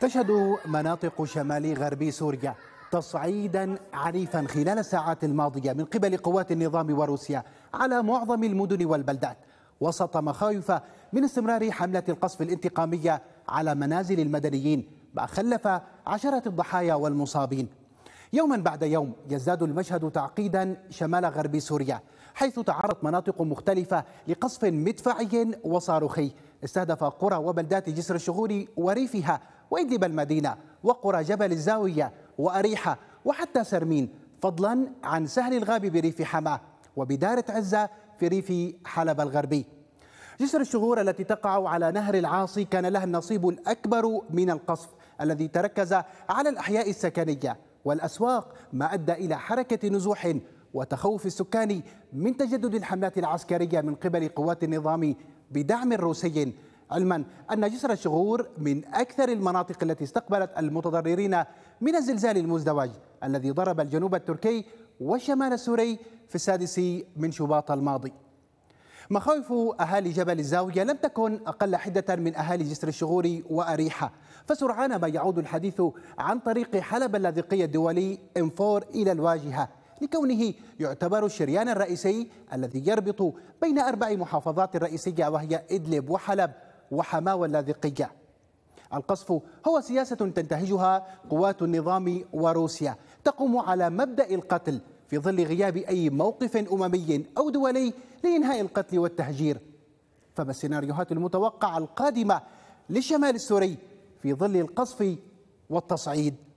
تشهد مناطق شمال غربي سوريا تصعيدا عنيفا خلال الساعات الماضية من قبل قوات النظام وروسيا على معظم المدن والبلدات وسط مخاوف من استمرار حملة القصف الانتقامية على منازل المدنيين ما خلف عشرة الضحايا والمصابين يوما بعد يوم يزداد المشهد تعقيدا شمال غرب سوريا حيث تعرضت مناطق مختلفة لقصف مدفعي وصاروخي استهدف قرى وبلدات جسر الشغور وريفها وإدلب المدينة وقرى جبل الزاوية وأريحة وحتى سرمين فضلا عن سهل الغاب بريف حماة وبدارة عزة في ريف حلب الغربي جسر الشغور التي تقع على نهر العاصي كان لها النصيب الأكبر من القصف الذي تركز على الأحياء السكنية والأسواق ما أدى إلى حركة نزوح وتخوف السكان من تجدد الحملات العسكرية من قبل قوات النظام بدعم روسي علما أن جسر الشغور من أكثر المناطق التي استقبلت المتضررين من الزلزال المزدوج الذي ضرب الجنوب التركي والشمال السوري في السادس من شباط الماضي مخاوف أهالي جبل الزاوية لم تكن أقل حدة من أهالي جسر الشغور وأريحة فسرعان ما يعود الحديث عن طريق حلب اللاذقيه الدولي M4 إلى الواجهة لكونه يعتبر الشريان الرئيسي الذي يربط بين أربع محافظات رئيسية وهي إدلب وحلب وحما واللاذقية القصف هو سياسة تنتهجها قوات النظام وروسيا تقوم على مبدأ القتل في ظل غياب أي موقف أممي أو دولي لإنهاء القتل والتهجير فما السيناريوهات المتوقعة القادمة للشمال السوري في ظل القصف والتصعيد